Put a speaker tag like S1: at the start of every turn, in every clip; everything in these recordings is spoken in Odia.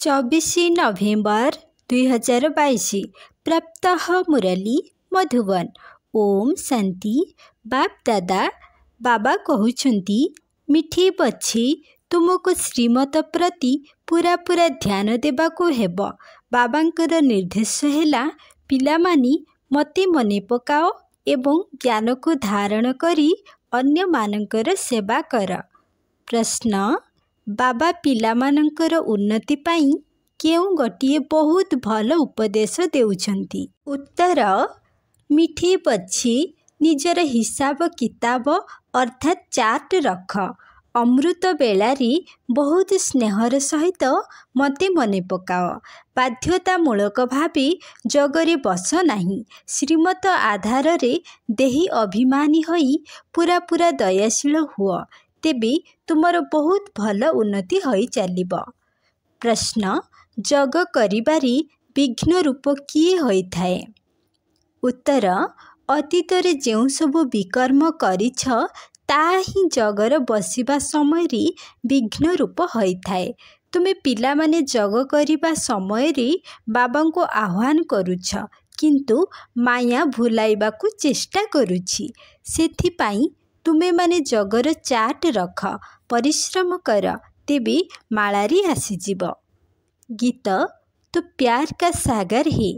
S1: चौबीस नभेम्बर दुई हजार बाईस प्राप्त मुरली मधुबन ओम शांति बाप दादा बाबा कहते मिठी पछे तुमको श्रीमत प्रति पूरा पूरा ध्यान देवाकू हेब निर्देश है ପିଲାମାନେ ମୋତେ ମନେ ପକାଅ ଏବଂ ଜ୍ଞାନକୁ ଧାରଣ କରି ଅନ୍ୟମାନଙ୍କର ସେବା କର ପ୍ରଶ୍ନ ବାବା ପିଲାମାନଙ୍କର ଉନ୍ନତି ପାଇଁ କେଉଁ ଗୋଟିଏ ବହୁତ ଭଲ ଉପଦେଶ ଦେଉଛନ୍ତି ଉତ୍ତର ମିଠି ପଛି ନିଜର ହିସାବ କିତାବ ଅର୍ଥାତ୍ ଚାର୍ଟ ରଖ ଅମୃତ ବେଳାରି ବହୁତ ସ୍ନେହର ସହିତ ମୋତେ ମନେ ପକାଅ ବାଧ୍ୟତାମୂଳକ ଭାବି ଜଗରେ ବସ ନାହିଁ ଶ୍ରୀମତ ଆଧାରରେ ଦେହି ଅଭିମାନୀ ହୋଇ ପୁରା ପୁରା ଦୟାଶୀଳ ହୁଅ ତେବେ ତୁମର ବହୁତ ଭଲ ଉନ୍ନତି ହୋଇ ଚାଲିବ ପ୍ରଶ୍ନ ଯୋଗ କରିବାରେ ବିଘ୍ନ ରୂପ କିଏ ହୋଇଥାଏ ଉତ୍ତର ଅତୀତରେ ଯେଉଁ ସବୁ ବିକର୍ମ କରିଛ ତାହା ହିଁ ଯୋଗର ବସିବା ସମୟରେ ବିଘ୍ନ ରୂପ ହୋଇଥାଏ ତୁମେ ପିଲାମାନେ ଯୋଗ କରିବା ସମୟରେ ବାବାଙ୍କୁ ଆହ୍ୱାନ କରୁଛ କିନ୍ତୁ ମାୟା ଭୁଲାଇବାକୁ ଚେଷ୍ଟା କରୁଛି ସେଥିପାଇଁ ତୁମେମାନେ ଜଗର ଚାଟ ରଖ ପରିଶ୍ରମ କର ତେବେ ମାଳାରି ଆସିଯିବ ଗୀତ ତୁ ପ୍ୟାର କା ସାଗର ହେ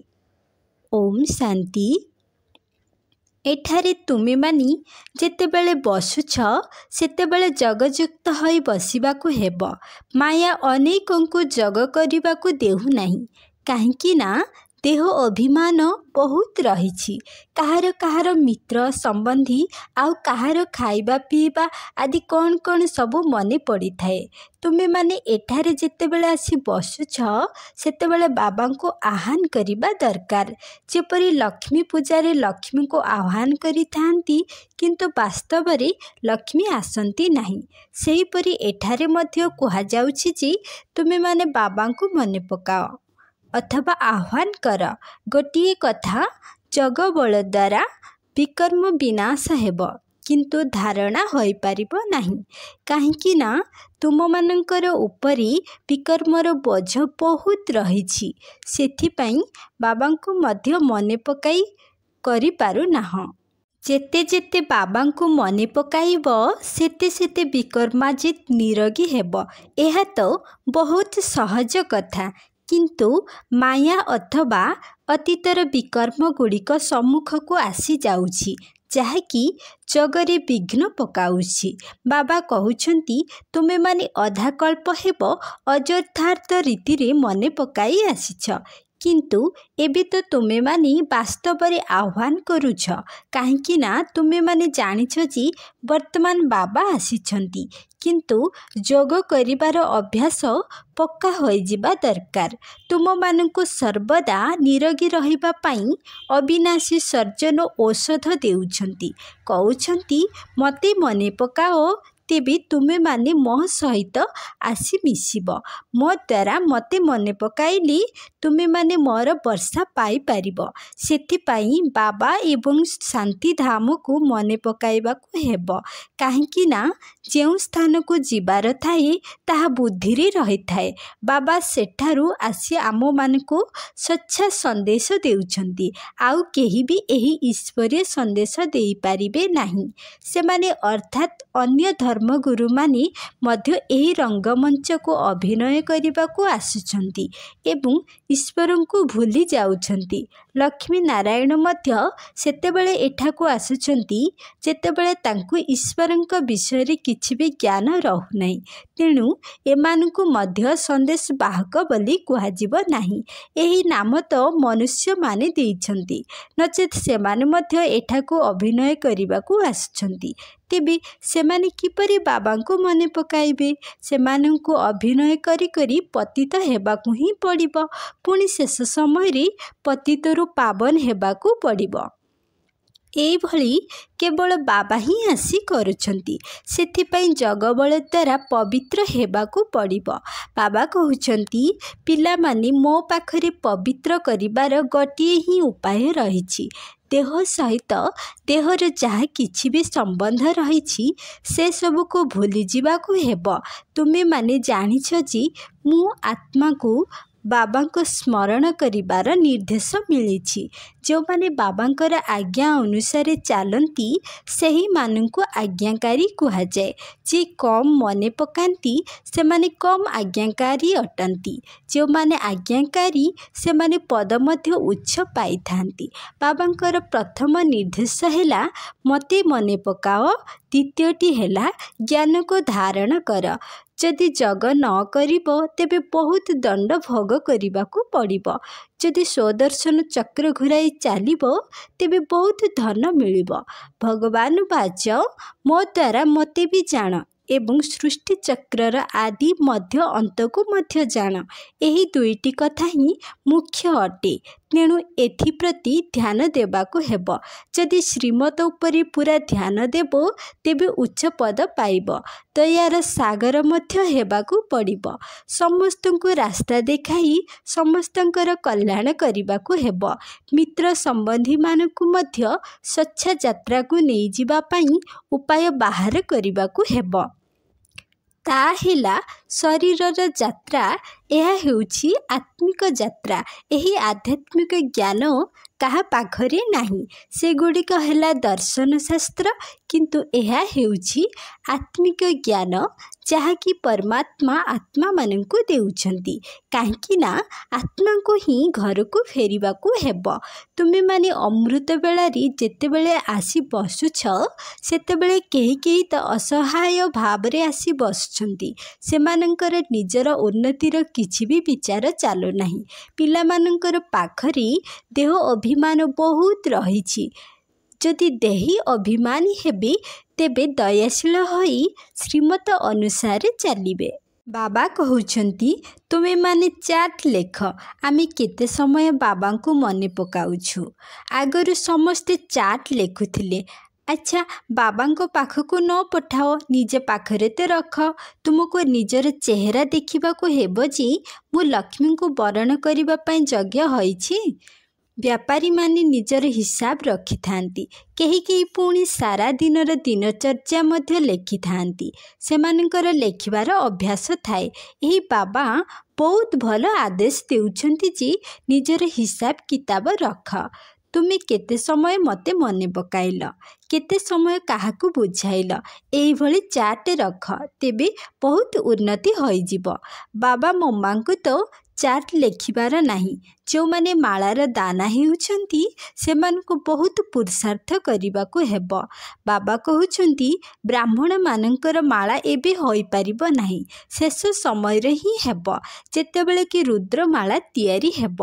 S1: ଓମ୍ ଶାନ୍ତି ଏଠାରେ ତୁମେମାନେ ଯେତେବେଳେ ବସୁଛ ସେତେବେଳେ ଜଗଯୁକ୍ତ ହୋଇ ବସିବାକୁ ହେବ ମାୟା ଅନେକଙ୍କୁ ଜଗ କରିବାକୁ ଦେଉନାହିଁ କାହିଁକିନା ଦେହ ଅଭିମାନ ବହୁତ ରହିଛି କାହାର କାହାର ମିତ୍ର ସମ୍ବନ୍ଧୀ ଆଉ କାହାର ଖାଇବା ପିଇବା ଆଦି କ'ଣ କ'ଣ ସବୁ ମନେ ପଡ଼ିଥାଏ ତୁମେମାନେ ଏଠାରେ ଯେତେବେଳେ ଆସି ବସୁଛ ସେତେବେଳେ ବାବାଙ୍କୁ ଆହ୍ୱାନ କରିବା ଦରକାର ଯେପରି ଲକ୍ଷ୍ମୀ ପୂଜାରେ ଲକ୍ଷ୍ମୀଙ୍କୁ ଆହ୍ୱାନ କରିଥାନ୍ତି କିନ୍ତୁ ବାସ୍ତବରେ ଲକ୍ଷ୍ମୀ ଆସନ୍ତି ନାହିଁ ସେହିପରି ଏଠାରେ ମଧ୍ୟ କୁହାଯାଉଛି ଯେ ତୁମେମାନେ ବାବାଙ୍କୁ ମନେ ପକାଅ ଅଥବା ଆହ୍ୱାନ କର ଗୋଟିଏ କଥା ଜଗବଳ ଦ୍ୱାରା ବିକର୍ମ ବିନାଶ ହେବ କିନ୍ତୁ ଧାରଣା ହୋଇପାରିବ ନାହିଁ କାହିଁକିନା ତୁମମାନଙ୍କର ଉପରେ ବିକର୍ମର ବୋଝ ବହୁତ ରହିଛି ସେଥିପାଇଁ ବାବାଙ୍କୁ ମଧ୍ୟ ମନେ ପକାଇ କରିପାରୁନାହଁ ଯେତେ ଯେତେ ବାବାଙ୍କୁ ମନେ ପକାଇବ ସେତେ ସେତେ ବିକର୍ମାଜିତ ନିରୋଗୀ ହେବ ଏହା ତ ବହୁତ ସହଜ କଥା କିନ୍ତୁ ମାୟା ଅଥବା ଅତୀତର ବିକର୍ମଗୁଡ଼ିକ ସମ୍ମୁଖକୁ ଆସିଯାଉଛି ଯାହାକି ଜଗରେ ବିଘ୍ନ ପକାଉଛି ବାବା କହୁଛନ୍ତି ତୁମେମାନେ ଅଧାକଳ୍ପ ହେବ ଅଯଥାର୍ଥ ରୀତିରେ ମନେ ପକାଇ ଆସିଛ କିନ୍ତୁ ଏବେ ତ ତୁମେମାନେ ବାସ୍ତବରେ ଆହ୍ୱାନ କରୁଛ କାହିଁକିନା ତୁମେମାନେ ଜାଣିଛ ଯେ ବର୍ତ୍ତମାନ ବାବା ଆସିଛନ୍ତି କିନ୍ତୁ ଯୋଗ କରିବାର ଅଭ୍ୟାସ ପକ୍କା ହୋଇଯିବା ଦରକାର ତୁମମାନଙ୍କୁ ସର୍ବଦା ନିରୋଗୀ ରହିବା ପାଇଁ ଅବିନାଶୀ ସର୍ଜନ ଔଷଧ ଦେଉଛନ୍ତି କହୁଛନ୍ତି ମୋତେ ମନେ ପକାଅ ତେବେ ତୁମେମାନେ ମୋ ସହିତ ଆସି ମିଶିବ ମୋ ଦ୍ୱାରା ମୋତେ ମନେ ପକାଇଲେ ତୁମେମାନେ ମୋର ବର୍ଷା ପାଇପାରିବ ସେଥିପାଇଁ ବାବା ଏବଂ ଶାନ୍ତିଧାମକୁ ମନେ ପକାଇବାକୁ ହେବ କାହିଁକିନା ଯେଉଁ ସ୍ଥାନକୁ ଯିବାର ଥାଏ ତାହା ବୁଦ୍ଧିରେ ରହିଥାଏ ବାବା ସେଠାରୁ ଆସି ଆମମାନଙ୍କୁ ସ୍ୱଚ୍ଛ ସନ୍ଦେଶ ଦେଉଛନ୍ତି ଆଉ କେହି ବି ଏହି ଈଶ୍ୱରୀୟ ସନ୍ଦେଶ ଦେଇପାରିବେ ନାହିଁ ସେମାନେ ଅର୍ଥାତ୍ ଅନ୍ୟ ଧର୍ମ ଧର୍ମଗୁରୁମାନେ ମଧ୍ୟ ଏହି ରଙ୍ଗମଞ୍ଚକୁ ଅଭିନୟ କରିବାକୁ ଆସୁଛନ୍ତି ଏବଂ ଈଶ୍ୱରଙ୍କୁ ଭୁଲି ଯାଉଛନ୍ତି ଲକ୍ଷ୍ମୀ ନାରାୟଣ ମଧ୍ୟ ସେତେବେଳେ ଏଠାକୁ ଆସୁଛନ୍ତି ଯେତେବେଳେ ତାଙ୍କୁ ଈଶ୍ୱରଙ୍କ ବିଷୟରେ କିଛି ବି ଜ୍ଞାନ ରହୁନାହିଁ ତେଣୁ ଏମାନଙ୍କୁ ମଧ୍ୟ ସନ୍ଦେଶ ବାହକ ବୋଲି କୁହାଯିବ ନାହିଁ ଏହି ନାମ ତ ମନୁଷ୍ୟମାନେ ଦେଇଛନ୍ତି ନଚେତ୍ ସେମାନେ ମଧ୍ୟ ଏଠାକୁ ଅଭିନୟ କରିବାକୁ ଆସୁଛନ୍ତି ତେବେ ସେମାନେ କିପରି ବାବାଙ୍କୁ ମନେ ପକାଇବେ ସେମାନଙ୍କୁ ଅଭିନୟ କରି କରି ପତିତ ହେବାକୁ ହିଁ ପଡ଼ିବ ପୁଣି ଶେଷ ସମୟରେ ପତିତରୁ ପାଖରୁ ପାବନ ହେବାକୁ ପଡ଼ିବ ଏଇଭଳି କେବଳ ବାବା ହିଁ ଆସି କରୁଛନ୍ତି ସେଥିପାଇଁ ଜଗବଳ ଦ୍ୱାରା ପବିତ୍ର ହେବାକୁ ପଡ଼ିବ ବାବା କହୁଛନ୍ତି ପିଲାମାନେ ମୋ ପାଖରେ ପବିତ୍ର କରିବାର ଗୋଟିଏ ହିଁ ଉପାୟ ରହିଛି ଦେହ ସହିତ ଦେହର ଯାହା କିଛି ବି ସମ୍ବନ୍ଧ ରହିଛି ସେସବୁକୁ ଭୁଲିଯିବାକୁ ହେବ ତୁମେମାନେ ଜାଣିଛ ଯେ ମୁଁ ଆତ୍ମାକୁ ବାବାଙ୍କୁ ସ୍ମରଣ କରିବାର ନିର୍ଦ୍ଦେଶ ମିଳିଛି ଯେଉଁମାନେ ବାବାଙ୍କର ଆଜ୍ଞା ଅନୁସାରେ ଚାଲନ୍ତି ସେହିମାନଙ୍କୁ ଆଜ୍ଞାକାରୀ କୁହାଯାଏ ଯିଏ କମ୍ ମନେ ପକାନ୍ତି ସେମାନେ କମ୍ ଆଜ୍ଞାକାରୀ ଅଟନ୍ତି ଯେଉଁମାନେ ଆଜ୍ଞାକାରୀ ସେମାନେ ପଦ ମଧ୍ୟ ଉଚ୍ଚ ପାଇଥାନ୍ତି ବାବାଙ୍କର ପ୍ରଥମ ନିର୍ଦ୍ଦେଶ ହେଲା ମୋତେ ମନେ ପକାଅ ଦ୍ୱିତୀୟଟି ହେଲା ଜ୍ଞାନକୁ ଧାରଣ କର ଯଦି ଯୋଗ ନ କରିବ ତେବେ ବହୁତ ଦଣ୍ଡ ଭୋଗ କରିବାକୁ ପଡ଼ିବ ଯଦି ସ୍ୱଦର୍ଶନ ଚକ୍ର ଘୁରାଇ ଚାଲିବ ତେବେ ବହୁତ ଧନ ମିଳିବ ଭଗବାନ ବାଜ ମୋ ଦ୍ୱାରା ମୋତେ ବି ଜାଣ ଏବଂ ସୃଷ୍ଟି ଚକ୍ରର ଆଦି ମଧ୍ୟ ଅନ୍ତକୁ ମଧ୍ୟ ଜାଣ ଏହି ଦୁଇଟି କଥା ହିଁ ମୁଖ୍ୟ ଅଟେ ତେଣୁ ଏଥିପ୍ରତି ଧ୍ୟାନ ଦେବାକୁ ହେବ ଯଦି ଶ୍ରୀମତ ଉପରେ ପୁରା ଧ୍ୟାନ ଦେବ ତେବେ ଉଚ୍ଚ ପଦ ପାଇବ ତ ଏହାର ସାଗର ମଧ୍ୟ ହେବାକୁ ପଡ଼ିବ ସମସ୍ତଙ୍କୁ ରାସ୍ତା ଦେଖାଇ ସମସ୍ତଙ୍କର କଲ୍ୟାଣ କରିବାକୁ ହେବ ମିତ୍ର ସମ୍ବନ୍ଧୀମାନଙ୍କୁ ମଧ୍ୟ ସ୍ୱଚ୍ଛ ଯାତ୍ରାକୁ ନେଇଯିବା ପାଇଁ ଉପାୟ ବାହାର କରିବାକୁ ହେବ ତାହା ହେଲା ଶରୀରର ଯାତ୍ରା ଏହା ହେଉଛି ଆତ୍ମିକ ଯାତ୍ରା ଏହି ଆଧ୍ୟାତ୍ମିକ ଜ୍ଞାନ କାହା ପାଖରେ ନାହିଁ ସେଗୁଡ଼ିକ ହେଲା ଦର୍ଶନଶାସ୍ତ୍ର କିନ୍ତୁ ଏହା ହେଉଛି ଆତ୍ମିକ ଜ୍ଞାନ ଯାହାକି ପରମାତ୍ମା ଆତ୍ମାମାନଙ୍କୁ ଦେଉଛନ୍ତି କାହିଁକିନା ଆତ୍ମାକୁ ହିଁ ଘରକୁ ଫେରିବାକୁ ହେବ ତୁମେମାନେ ଅମୃତ ବେଳାରେ ଯେତେବେଳେ ଆସି ବସୁଛ ସେତେବେଳେ କେହି କେହି ତ ଅସହାୟ ଭାବରେ ଆସି ବସୁଛନ୍ତି ସେମାନଙ୍କର ନିଜର ଉନ୍ନତିର କିଛି ବି ବିଚାର ଚାଲୁନାହିଁ ପିଲାମାନଙ୍କର ପାଖରେ ଦେହ ଅଭିମାନ ବହୁତ ରହିଛି ଯଦି ଦେହି ଅଭିମାନୀ ହେବେ ତେବେ ଦୟାଶୀଳ ହୋଇ ଶ୍ରୀମତ ଅନୁସାରେ ଚାଲିବେ ବାବା କହୁଛନ୍ତି ତୁମେମାନେ ଚାଟ୍ ଲେଖ ଆମେ କେତେ ସମୟ ବାବାଙ୍କୁ ମନେ ପକାଉଛୁ ଆଗରୁ ସମସ୍ତେ ଚାଟ୍ ଲେଖୁଥିଲେ ଆଚ୍ଛା ବାବାଙ୍କ ପାଖକୁ ନ ପଠାଅ ନିଜ ପାଖରେ ତ ରଖ ତୁମକୁ ନିଜର ଚେହେରା ଦେଖିବାକୁ ହେବ ଯେ ମୁଁ ଲକ୍ଷ୍ମୀଙ୍କୁ ବରଣ କରିବା ପାଇଁ ଯୋଗ୍ୟ ହୋଇଛି ବ୍ୟାପାରୀମାନେ ନିଜର ହିସାବ ରଖିଥାନ୍ତି କେହି କେହି ପୁଣି ସାରା ଦିନର ଦିନଚର୍ଯ୍ୟା ମଧ୍ୟ ଲେଖିଥାନ୍ତି ସେମାନଙ୍କର ଲେଖିବାର ଅଭ୍ୟାସ ଥାଏ ଏହି ବାବା ବହୁତ ଭଲ ଆଦେଶ ଦେଉଛନ୍ତି ଯେ ନିଜର ହିସାବ କିତାବ ରଖ ତୁମେ କେତେ ସମୟ ମୋତେ ମନେ ପକାଇଲ କେତେ ସମୟ କାହାକୁ ବୁଝାଇଲ ଏଇଭଳି ଚାର୍ଟ ରଖ ତେବେ ବହୁତ ଉନ୍ନତି ହୋଇଯିବ ବାବା ମମାଙ୍କୁ ତ ଚାର୍ଟ ଲେଖିବାର ନାହିଁ ଯେଉଁମାନେ ମାଳାର ଦାନା ହେଉଛନ୍ତି ସେମାନଙ୍କୁ ବହୁତ ପୁରୁଷାର୍ଥ କରିବାକୁ ହେବ ବାବା କହୁଛନ୍ତି ବ୍ରାହ୍ମଣମାନଙ୍କର ମାଳା ଏବେ ହୋଇପାରିବ ନାହିଁ ଶେଷ ସମୟରେ ହିଁ ହେବ ଯେତେବେଳେ କି ରୁଦ୍ର ମାଳା ତିଆରି ହେବ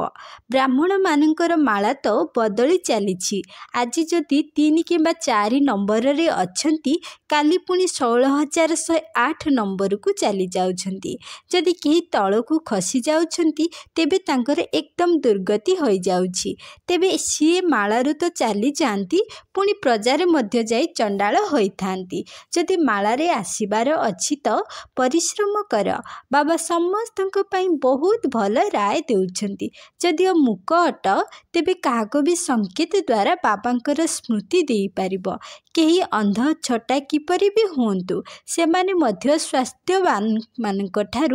S1: ବ୍ରାହ୍ମଣମାନଙ୍କର ମାଳା ତ ବଦଳି ଚାଲିଛି ଆଜି ଯଦି ତିନି କିମ୍ବା ଚାରି ନମ୍ବରରେ ଅଛନ୍ତି କାଲି ପୁଣି ଷୋହଳ ହଜାର ଶହେ ଆଠ ନମ୍ବରକୁ ଚାଲିଯାଉଛନ୍ତି ଯଦି କେହି ତଳକୁ ଖସି ଯାଉଛନ୍ତି ଯାଉଛନ୍ତି ତେବେ ତାଙ୍କର ଏକଦମ ଦୁର୍ଗତି ହୋଇଯାଉଛି ତେବେ ସିଏ ମାଳାରୁ ତ ଚାଲିଯାଆନ୍ତି ପୁଣି ପ୍ରଜାରେ ମଧ୍ୟ ଯାଇ ଚଣ୍ଡାଳ ହୋଇଥାନ୍ତି ଯଦି ମାଳାରେ ଆସିବାର ଅଛି ତ ପରିଶ୍ରମ କର ବାବା ସମସ୍ତଙ୍କ ପାଇଁ ବହୁତ ଭଲ ରାୟ ଦେଉଛନ୍ତି ଯଦିଓ ମୁକ ଅଟ ତେବେ କାହାକୁ ବି ସଙ୍କେତ ଦ୍ୱାରା ବାବାଙ୍କର ସ୍ମୃତି ଦେଇପାରିବ କେହି ଅନ୍ଧ ଛଟା କିପରି ବି ହୁଅନ୍ତୁ ସେମାନେ ମଧ୍ୟ ସ୍ୱାସ୍ଥ୍ୟବାନ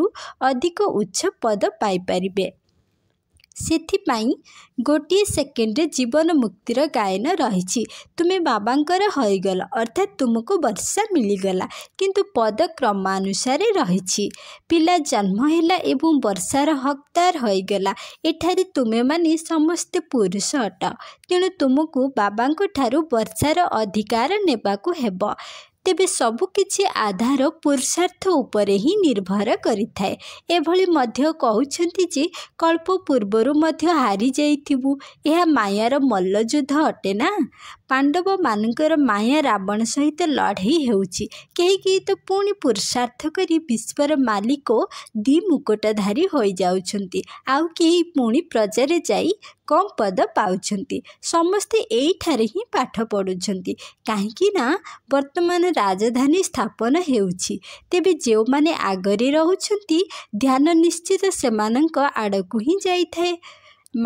S1: ଅଧିକ ଉଚ୍ଚ ପଦ ପାଇପାରିବେ प गोट सेकेन्ड जीवन मुक्तिर गायन रहेछ तुमे बाबांकर बाबागल अर्थात तुमको वर्षा किंतु मिलीगला कि पदक्रमासारे पिला जन्म हेला एवं वर्षार हकदार हुगला एठारी तुमे म समस्त पुरुष अट तुमको बाबाको थारु वर्षार अधिकार हेबो ତେବେ ସବୁ କିଛି ଆଧାର ପୁରୁଷାର୍ଥ ଉପରେ ହିଁ ନିର୍ଭର କରିଥାଏ ଏଭଳି ମଧ୍ୟ କହୁଛନ୍ତି ଯେ କଳ୍ପ ପୂର୍ବରୁ ମଧ୍ୟ ହାରିଯାଇଥିବୁ ଏହା ମାୟାର ମଲ୍ଲଯୁଦ୍ଧ ଅଟେ ନା ପାଣ୍ଡବମାନଙ୍କର ମାୟା ରାବଣ ସହିତ ଲଢ଼େଇ ହେଉଛି କେହି କେହି ତ ପୁଣି ପୁରୁଷାର୍ଥ କରି ବିଶ୍ୱର ମାଲିକ ଦୁଇ ମୁକୁଟଧାରୀ ହୋଇଯାଉଛନ୍ତି ଆଉ କେହି ପୁଣି ପ୍ରଜାରେ ଯାଇ କମ୍ ପଦ ପାଉଛନ୍ତି ସମସ୍ତେ ଏଇଠାରେ ହିଁ ପାଠ ପଢ଼ୁଛନ୍ତି କାହିଁକି ନା ବର୍ତ୍ତମାନ ରାଜଧାନୀ ସ୍ଥାପନ ହେଉଛି ତେବେ ଯେଉଁମାନେ ଆଗରେ ରହୁଛନ୍ତି ଧ୍ୟାନ ନିଶ୍ଚିତ ସେମାନଙ୍କ ଆଡ଼କୁ ହିଁ ଯାଇଥାଏ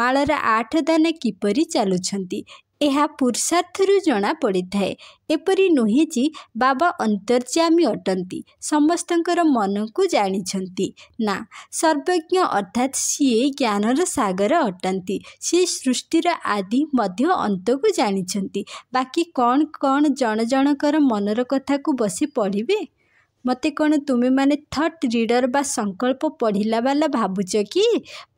S1: ମାଳର ଆଠ ଦାନା କିପରି ଚାଲୁଛନ୍ତି ଏହା ପୁରୁଷାର୍ଥରୁ ଜଣାପଡ଼ିଥାଏ ଏପରି ନୁହେଁ ଯେ ବାବା ଅନ୍ତର୍ଯ୍ୟାମୀ ଅଟନ୍ତି ସମସ୍ତଙ୍କର ମନକୁ ଜାଣିଛନ୍ତି ନା ସର୍ବଜ୍ଞ ଅର୍ଥାତ୍ ସିଏ ଜ୍ଞାନର ସାଗର ଅଟନ୍ତି ସେ ସୃଷ୍ଟିର ଆଦି ମଧ୍ୟ ଅନ୍ତକୁ ଜାଣିଛନ୍ତି ବାକି କ'ଣ କ'ଣ ଜଣ ଜଣଙ୍କର ମନର କଥାକୁ ବସି ପଢ଼ିବେ ମୋତେ କ'ଣ ତୁମେମାନେ ଥଟ୍ ରିଡ଼ର ବା ସଂକଳ୍ପ ପଢ଼ିଲା ବାଲା ଭାବୁଛ କି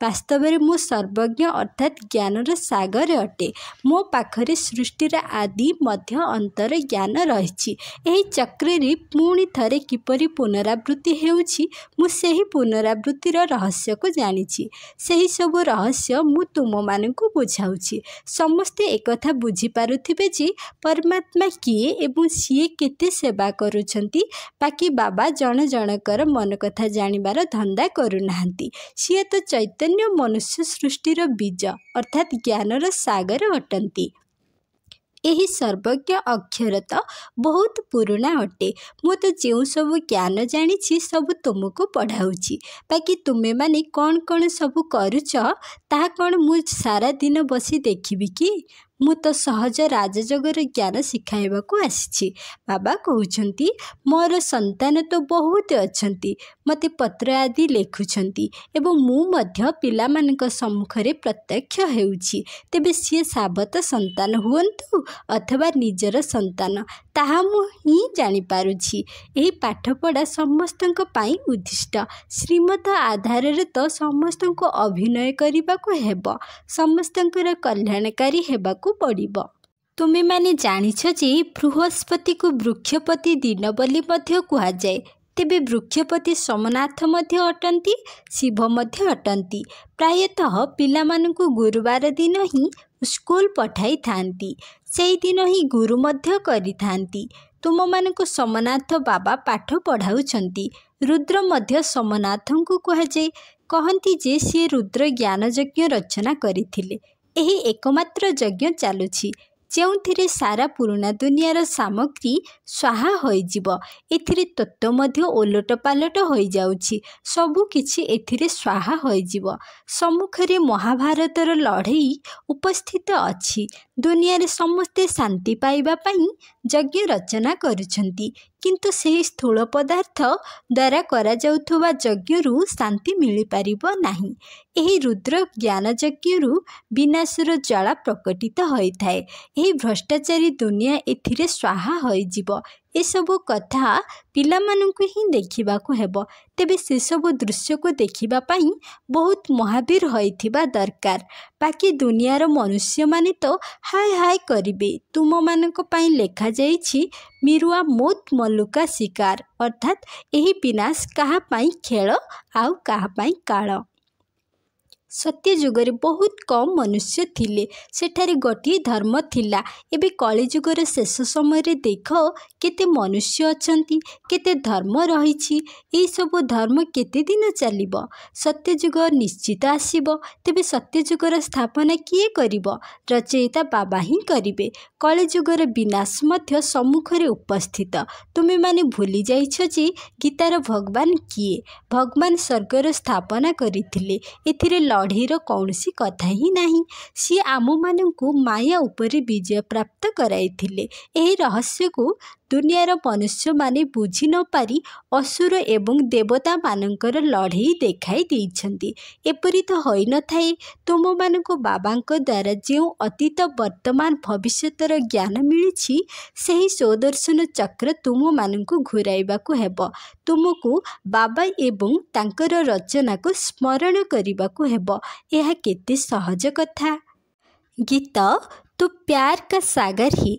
S1: ବାସ୍ତବରେ ମୁଁ ସର୍ବଜ୍ଞ ଅର୍ଥାତ୍ ଜ୍ଞାନର ସାଗର ଅଟେ ମୋ ପାଖରେ ସୃଷ୍ଟିର ଆଦି ମଧ୍ୟ ଅନ୍ତର ଜ୍ଞାନ ରହିଛି ଏହି ଚକ୍ରରେ ପୁଣି ଥରେ କିପରି ପୁନରାବୃତ୍ତି ହେଉଛି ମୁଁ ସେହି ପୁନରାବୃତ୍ତିର ରହସ୍ୟକୁ ଜାଣିଛି ସେହି ସବୁ ରହସ୍ୟ ମୁଁ ତୁମମାନଙ୍କୁ ବୁଝାଉଛି ସମସ୍ତେ ଏକଥା ବୁଝିପାରୁଥିବେ ଯେ ପରମାତ୍ମା କିଏ ଏବଂ ସିଏ କେତେ ସେବା କରୁଛନ୍ତି ବାକି बाबा जण जणकर मन कथा जाँबि धन्दा सि त चैतन्य मनुष्य सृष्टि बीज अर्थात ज्ञान र सागर अटा यही सर्वज्ञ अक्षर त बहुत पुटे म जो सबै ज्ञान जाु तुमकु छी बाँकी तुमे मु सारा दिन बसी देखि कि ମୁଁ ତ ସହଜ ରାଜଯୋଗର ଜ୍ଞାନ ଶିଖାଇବାକୁ ଆସିଛି ବାବା କହୁଛନ୍ତି ମୋର ସନ୍ତାନ ତ ବହୁତ ଅଛନ୍ତି ମୋତେ ପତ୍ର ଆଦି ଲେଖୁଛନ୍ତି ଏବଂ ମୁଁ ମଧ୍ୟ ପିଲାମାନଙ୍କ ସମ୍ମୁଖରେ ପ୍ରତ୍ୟକ୍ଷ ହେଉଛି ତେବେ ସିଏ ସାବତ ସନ୍ତାନ ହୁଅନ୍ତୁ ଅଥବା ନିଜର ସନ୍ତାନ ତାହା ମୁଁ ହିଁ ଜାଣିପାରୁଛି ଏହି ପାଠପଢ଼ା ସମସ୍ତଙ୍କ ପାଇଁ ଉଦ୍ଦିଷ୍ଟ ଶ୍ରୀମତ ଆଧାରରେ ତ ସମସ୍ତଙ୍କୁ ଅଭିନୟ କରିବାକୁ ହେବ ସମସ୍ତଙ୍କର କଲ୍ୟାଣକାରୀ ହେବାକୁ କରିବାକୁ ପଡ଼ିବ ତୁମେମାନେ ଜାଣିଛ ଯେ ବୃହସ୍ପତିକୁ ବୃକ୍ଷପତି ଦିନ ବୋଲି ମଧ୍ୟ କୁହାଯାଏ ତେବେ ବୃକ୍ଷପତି ସୋମନାଥ ମଧ୍ୟ ଅଟନ୍ତି ଶିବ ମଧ୍ୟ ଅଟନ୍ତି ପ୍ରାୟତଃ ପିଲାମାନଙ୍କୁ ଗୁରୁବାର ଦିନ ହିଁ ସ୍କୁଲ ପଠାଇଥାନ୍ତି ସେଇଦିନ ହିଁ ଗୁରୁ ମଧ୍ୟ କରିଥାନ୍ତି ତୁମମାନଙ୍କୁ ସୋମନାଥ ବାବା ପାଠ ପଢ଼ାଉଛନ୍ତି ରୁଦ୍ର ମଧ୍ୟ ସୋମନାଥଙ୍କୁ କୁହାଯାଏ କହନ୍ତି ଯେ ସିଏ ରୁଦ୍ର ଜ୍ଞାନଯଜ୍ଞ ରଚନା କରିଥିଲେ ଏହି ଏକମାତ୍ର ଯଜ୍ଞ ଚାଲୁଛି ଯେଉଁଥିରେ ସାରା ପୁରୁଣା ଦୁନିଆର ସାମଗ୍ରୀ ସ୍ୱାହା ହୋଇଯିବ ଏଥିରେ ତତ୍ତ୍ୱ ମଧ୍ୟ ଓଲଟ ପାଲଟ ହୋଇଯାଉଛି ସବୁ କିଛି ଏଥିରେ ସ୍ୱାହା ହୋଇଯିବ ସମ୍ମୁଖରେ ମହାଭାରତର ଲଢ଼େଇ ଉପସ୍ଥିତ ଅଛି ଦୁନିଆରେ ସମସ୍ତେ ଶାନ୍ତି ପାଇବା ପାଇଁ ଯଜ୍ଞ ରଚନା କରୁଛନ୍ତି କିନ୍ତୁ ସେହି ସ୍ଥୂଳ ପଦାର୍ଥ ଦ୍ୱାରା କରାଯାଉଥିବା ଯଜ୍ଞରୁ ଶାନ୍ତି ମିଳିପାରିବ ନାହିଁ ଏହି ରୁଦ୍ର ଜ୍ଞାନ ଯଜ୍ଞରୁ ବିନାଶର ଜ୍ୱାଳା ପ୍ରକଟିତ ହୋଇଥାଏ ଏହି ଭ୍ରଷ୍ଟାଚାରୀ ଦୁନିଆ ଏଥିରେ ସ୍ୱାହା ହୋଇଯିବ ଏସବୁ କଥା ପିଲାମାନଙ୍କୁ ହିଁ ଦେଖିବାକୁ ହେବ ତେବେ ସେସବୁ ଦୃଶ୍ୟକୁ ଦେଖିବା ପାଇଁ ବହୁତ ମହାବୀର ହୋଇଥିବା ଦରକାର ବାକି ଦୁନିଆର ମନୁଷ୍ୟମାନେ ତ ହାଏ ହାଏ କରିବେ ତୁମମାନଙ୍କ ପାଇଁ ଲେଖାଯାଇଛି ମିରୁଆ ମୌତ ମଲ୍ଲୁକା ଶିକାର ଅର୍ଥାତ୍ ଏହି ବିନାଶ କାହା ପାଇଁ ଖେଳ ଆଉ କାହା ପାଇଁ କାଳ ସତ୍ୟଯୁଗରେ ବହୁତ କମ୍ ମନୁଷ୍ୟ ଥିଲେ ସେଠାରେ ଗୋଟିଏ ଧର୍ମ ଥିଲା ଏବେ କଳିଯୁଗର ଶେଷ ସମୟରେ ଦେଖ କେତେ ମନୁଷ୍ୟ ଅଛନ୍ତି କେତେ ଧର୍ମ ରହିଛି ଏହିସବୁ ଧର୍ମ କେତେ ଦିନ ଚାଲିବ ସତ୍ୟଯୁଗ ନିଶ୍ଚିତ ଆସିବ ତେବେ ସତ୍ୟଯୁଗର ସ୍ଥାପନା କିଏ କରିବ ରଚୟିତା ବାବା ହିଁ କରିବେ କଳିଯୁଗର ବିନାଶ ମଧ୍ୟ ସମ୍ମୁଖରେ ଉପସ୍ଥିତ ତୁମେମାନେ ଭୁଲି ଯାଇଛ ଯେ ଗୀତାର ଭଗବାନ କିଏ ଭଗବାନ ସ୍ୱର୍ଗର ସ୍ଥାପନା କରିଥିଲେ ଏଥିରେ ଲଢ଼େଇର କୌଣସି କଥା ହିଁ ନାହିଁ ସିଏ ଆମମାନଙ୍କୁ ମାୟା ଉପରେ ବିଜୟ ପ୍ରାପ୍ତ କରାଇଥିଲେ ଏହି ରହସ୍ୟକୁ ଦୁନିଆର ମନୁଷ୍ୟମାନେ ବୁଝି ନପାରି ଅସୁର ଏବଂ ଦେବତାମାନଙ୍କର ଲଢ଼େଇ ଦେଖାଇ ଦେଇଛନ୍ତି ଏପରି ତ ହୋଇନଥାଏ ତୁମମାନଙ୍କୁ ବାବାଙ୍କ ଦ୍ୱାରା ଯେଉଁ ଅତୀତ ବର୍ତ୍ତମାନ ଭବିଷ୍ୟତର ଜ୍ଞାନ ମିଳିଛି ସେହି ସୌଦର୍ଶନ ଚକ୍ର ତୁମମାନଙ୍କୁ ଘୁରାଇବାକୁ ହେବ ତୁମକୁ ବାବା ଏବଂ ତାଙ୍କର ରଚନାକୁ ସ୍ମରଣ କରିବାକୁ ହେବ ଏହା କେତେ ସହଜ କଥା ଗୀତ तो प्यार का सागर ही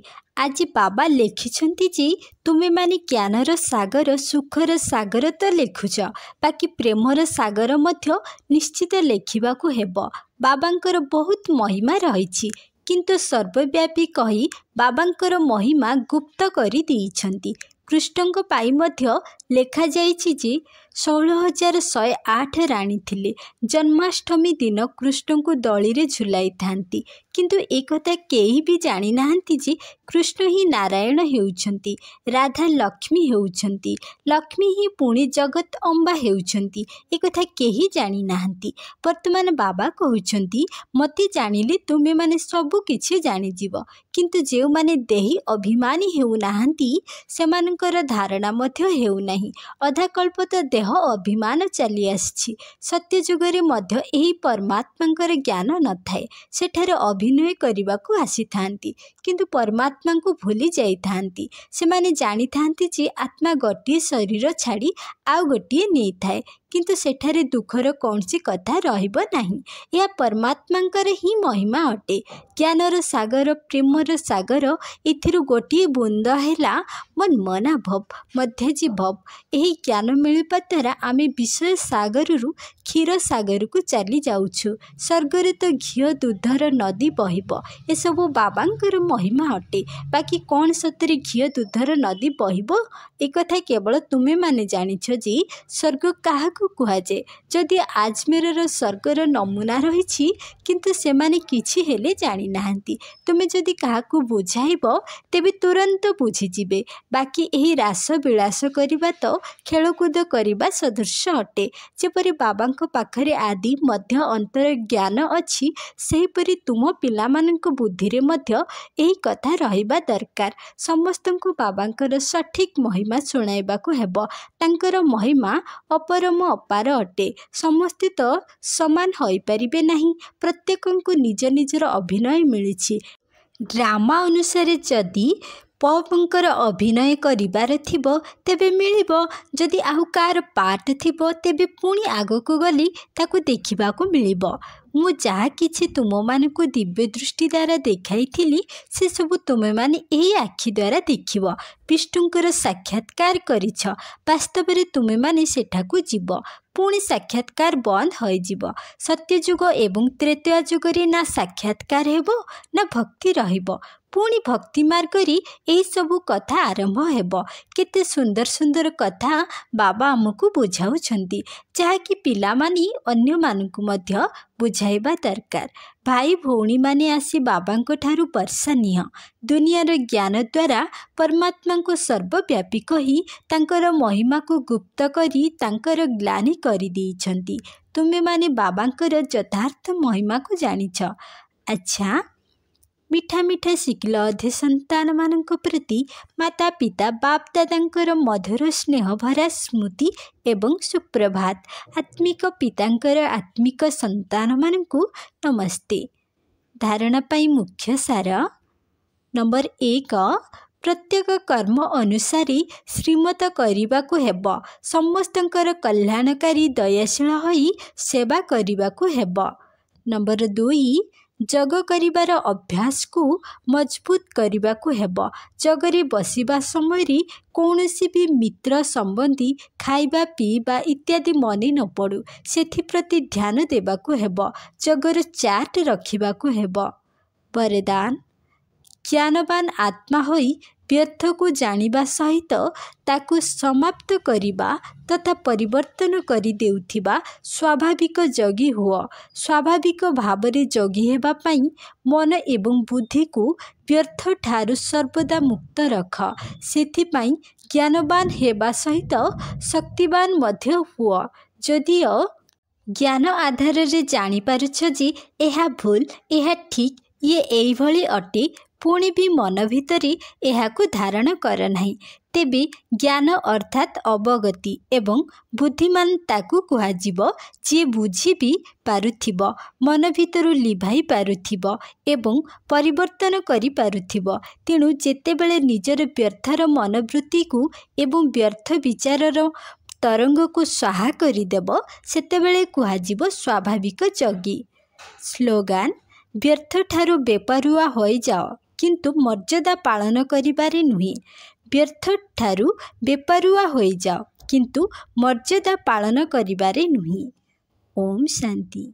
S1: ଆଜି ବାବା ଲେଖିଛନ୍ତି ଯେ ତୁମେମାନେ ଜ୍ଞାନର ସାଗର ସୁଖର ସାଗର ତ ଲେଖୁଛ ବାକି ପ୍ରେମର ସାଗର ମଧ୍ୟ ନିଶ୍ଚିତ ଲେଖିବାକୁ ହେବ ବାବାଙ୍କର ବହୁତ ମହିମା ରହିଛି କିନ୍ତୁ ସର୍ବବ୍ୟାପୀ କହି ବାବାଙ୍କର ମହିମା ଗୁପ୍ତ କରିଦେଇଛନ୍ତି କୃଷ୍ଣଙ୍କ ପାଇଁ ମଧ୍ୟ ଲେଖାଯାଇଛି ଯେ ଷୋହଳ ହଜାର ଶହେ ଆଠ ରାଣୀ ଥିଲେ ଜନ୍ମାଷ୍ଟମୀ ଦିନ କୃଷ୍ଣଙ୍କୁ ଦଳିରେ ଝୁଲାଇଥାନ୍ତି କିନ୍ତୁ ଏକଥା କେହି ବି ଜାଣିନାହାନ୍ତି ଯେ କୃଷ୍ଣ ହିଁ ନାରାୟଣ ହେଉଛନ୍ତି ରାଧା ଲକ୍ଷ୍ମୀ ହେଉଛନ୍ତି ଲକ୍ଷ୍ମୀ ହିଁ ପୁଣି ଜଗତ ଅମ୍ବା ହେଉଛନ୍ତି ଏକଥା କେହି ଜାଣିନାହାନ୍ତି ବର୍ତ୍ତମାନ ବାବା କହୁଛନ୍ତି ମୋତେ ଜାଣିଲେ ତୁମେମାନେ ସବୁ କିଛି ଜାଣିଯିବ କିନ୍ତୁ ଯେଉଁମାନେ ଦେହି ଅଭିମାନୀ ହେଉନାହାନ୍ତି ସେମାନଙ୍କର ଧାରଣା ମଧ୍ୟ ହେଉନାହିଁ ଅଧାକଳ୍ପତ ଦେହ ଅଭିମାନ ଚାଲି ଆସିଛି ସତ୍ୟଯୁଗରେ ମଧ୍ୟ ଏହି ପରମାତ୍ମାଙ୍କର ଜ୍ଞାନ ନଥାଏ ସେଠାରେ ଅଭି ଅଭିନୟ କରିବାକୁ ଆସିଥାନ୍ତି କିନ୍ତୁ ପରମାତ୍ମାଙ୍କୁ ଭୁଲି ଯାଇଥାନ୍ତି ସେମାନେ ଜାଣିଥାନ୍ତି ଯେ ଆତ୍ମା ଗୋଟିଏ ଶରୀର ଛାଡ଼ି ଆଉ ଗୋଟିଏ ନେଇଥାଏ କିନ୍ତୁ ସେଠାରେ ଦୁଃଖର କୌଣସି କଥା ରହିବ ନାହିଁ ଏହା ପରମାତ୍ମାଙ୍କର ହିଁ ମହିମା ଅଟେ ଜ୍ଞାନର ସାଗର ପ୍ରେମର ସାଗର ଏଥିରୁ ଗୋଟିଏ ବୁନ୍ଦ ହେଲା ମନମନା ଭବ ମଧ୍ୟଜୀ ଭବ ଏହି ଜ୍ଞାନ ମିଳିବା ଦ୍ୱାରା ଆମେ ବିଷୟ ସାଗରରୁ କ୍ଷୀର ସାଗରକୁ ଚାଲି ଯାଉଛୁ ସ୍ୱର୍ଗରେ ତ ଘିଅ ଦୁଧର ନଦୀ ବହିବ ଏସବୁ ବାବାଙ୍କର ମହିମା ଅଟେ ବାକି କ'ଣ ସତରେ ଘିଅ ଦୁଧର ନଦୀ ବହିବ ଏକଥା କେବଳ ତୁମେମାନେ ଜାଣିଛ ଯେ ସ୍ୱର୍ଗ କାହାକୁ ତାହାକୁ କୁହାଯାଏ ଯଦି ଆଜମେରର ସ୍ୱର୍ଗର ନମୁନା ରହିଛି କିନ୍ତୁ ସେମାନେ କିଛି ହେଲେ ଜାଣିନାହାନ୍ତି ତୁମେ ଯଦି କାହାକୁ ବୁଝାଇବ ତେବେ ତୁରନ୍ତ ବୁଝିଯିବେ ବାକି ଏହି ରାସ ବିଳାସ କରିବା ତ ଖେଳକୁଦ କରିବା ସଦୃଶ ଅଟେ ଯେପରି ବାବାଙ୍କ ପାଖରେ ଆଦି ମଧ୍ୟ ଅନ୍ତର ଜ୍ଞାନ ଅଛି ସେହିପରି ତୁମ ପିଲାମାନଙ୍କ ବୁଦ୍ଧିରେ ମଧ୍ୟ ଏହି କଥା ରହିବା ଦରକାର ସମସ୍ତଙ୍କୁ ବାବାଙ୍କର ସଠିକ୍ ମହିମା ଶୁଣାଇବାକୁ ହେବ ତାଙ୍କର ମହିମା ଅପରମ ଅପାର ଅଟେ ସମସ୍ତେ ତ ସମାନ ହୋଇପାରିବେ ନାହିଁ ପ୍ରତ୍ୟେକଙ୍କୁ ନିଜ ନିଜର ଅଭିନୟ ମିଳିଛି ଡ୍ରାମା ଅନୁସାରେ ଯଦି ପପ୍ଙ୍କର ଅଭିନୟ କରିବାର ଥିବ ତେବେ ମିଳିବ ଯଦି ଆଉ କାହାର ପାର୍ଟ ଥିବ ତେବେ ପୁଣି ଆଗକୁ ଗଲି ତାକୁ ଦେଖିବାକୁ ମିଳିବ ମୁଁ ଯାହା କିଛି ତୁମମାନଙ୍କୁ ଦିବ୍ୟ ଦୃଷ୍ଟି ଦ୍ୱାରା ଦେଖାଇଥିଲି ସେସବୁ ତୁମେମାନେ ଏହି ଆଖି ଦ୍ୱାରା ଦେଖିବ ବିଷ୍ଣୁଙ୍କର ସାକ୍ଷାତକାର କରିଛ ବାସ୍ତବରେ ତୁମେମାନେ ସେଠାକୁ ଯିବ ପୁଣି ସାକ୍ଷାତକାର ବନ୍ଦ ହୋଇଯିବ ସତ୍ୟଯୁଗ ଏବଂ ତ୍ରେତୟା ଯୁଗରେ ନା ସାକ୍ଷାତକାର ହେବ ନା ଭକ୍ତି ରହିବ ପୁଣି ଭକ୍ତି ମାର୍ଗରେ ଏହିସବୁ କଥା ଆରମ୍ଭ ହେବ କେତେ ସୁନ୍ଦର ସୁନ୍ଦର କଥା ବାବା ଆମକୁ ବୁଝାଉଛନ୍ତି ଯାହାକି ପିଲାମାନେ ଅନ୍ୟମାନଙ୍କୁ ମଧ୍ୟ ବୁଝାଇବା ଦରକାର ଭାଇ ଭଉଣୀମାନେ ଆସି ବାବାଙ୍କ ଠାରୁ ବର୍ଷା ନିଅ ଦୁନିଆର ଜ୍ଞାନ ଦ୍ୱାରା ପରମାତ୍ମାଙ୍କୁ ସର୍ବବ୍ୟାପୀ କହି ତାଙ୍କର ମହିମାକୁ ଗୁପ୍ତ କରି ତାଙ୍କର ଗ୍ଲାନି କରିଦେଇଛନ୍ତି ତୁମେମାନେ ବାବାଙ୍କର ଯଥାର୍ଥ ମହିମାକୁ ଜାଣିଛ ଆଚ୍ଛା मिठा मिठा प्रति, माता बाप दादा मधुर स्नेह भरा स्मृति एवं सुप्रभात आत्मिक पितांकर आत्मिक सन्तु नमस्ते धारणा मुख्य सार नम्बर एक प्रत्येक कर्म अनुसार श्रीमत समस्तंकर कल्याणकारी दयाशील सेवाको हे नम्बर दुई ଯୋଗ କରିବାର ଅଭ୍ୟାସକୁ ମଜବୁତ କରିବାକୁ ହେବ ଯୋଗରେ ବସିବା ସମୟରେ କୌଣସି ବି ମିତ୍ର ସମ୍ବନ୍ଧୀ ଖାଇବା ପିଇବା ଇତ୍ୟାଦି ମନେ ନ ପଡ଼ୁ ସେଥିପ୍ରତି ଧ୍ୟାନ ଦେବାକୁ ହେବ ଯୋଗର ଚାର୍ଟ ରଖିବାକୁ ହେବ ବରଦାନ ଜ୍ଞାନବାନ ଆତ୍ମା ହୋଇ व्यर्थको जाँदा सहित समाप्त त समाप्तकोतन गरिदेउ स्वाभाविक जगी स्वाभाविक जगी हेबा जगीहेवाप मन एवं बुद्धि को व्यर्थ ठारु सर्वदा मुक्त रख सेप ज्ञानवान हेबा सहित शक्तिवान मध्य शक्तिबानु जदियो ज्ञान आधार रे जानि जी एहा भूल एहा ठीक ये एई भली अटी ପୁଣି ବି ମନ ଭିତରେ ଏହାକୁ ଧାରଣ କର ନାହିଁ ତେବେ ଜ୍ଞାନ ଅର୍ଥାତ୍ ଅବଗତି ଏବଂ ବୁଦ୍ଧିମାନ ତାକୁ କୁହାଯିବ ଯିଏ ବୁଝି ବି ପାରୁଥିବ ମନ ଭିତରୁ ଲିଭାଇ ପାରୁଥିବ ଏବଂ ପରିବର୍ତ୍ତନ କରିପାରୁଥିବ ତେଣୁ ଯେତେବେଳେ ନିଜର ବ୍ୟର୍ଥର ମନୋବୃତ୍ତିକୁ ଏବଂ ବ୍ୟର୍ଥ ବିଚାରର ତରଙ୍ଗକୁ ସାହା କରିଦେବ ସେତେବେଳେ କୁହାଯିବ ସ୍ୱାଭାବିକ ଯୋଗୀ ସ୍ଲୋଗାନ ବ୍ୟର୍ଥଠାରୁ ବେପାରୁଆ ହୋଇଯାଅ କିନ୍ତୁ ମର୍ଯ୍ୟାଦା ପାଳନ କରିବାରେ ନୁହେଁ ବ୍ୟର୍ଥ ଠାରୁ ବେପାରୁଆ ହୋଇଯାଅ କିନ୍ତୁ ମର୍ଯ୍ୟାଦା ପାଳନ କରିବାରେ ନୁହେଁ ଓମ୍ ଶାନ୍ତି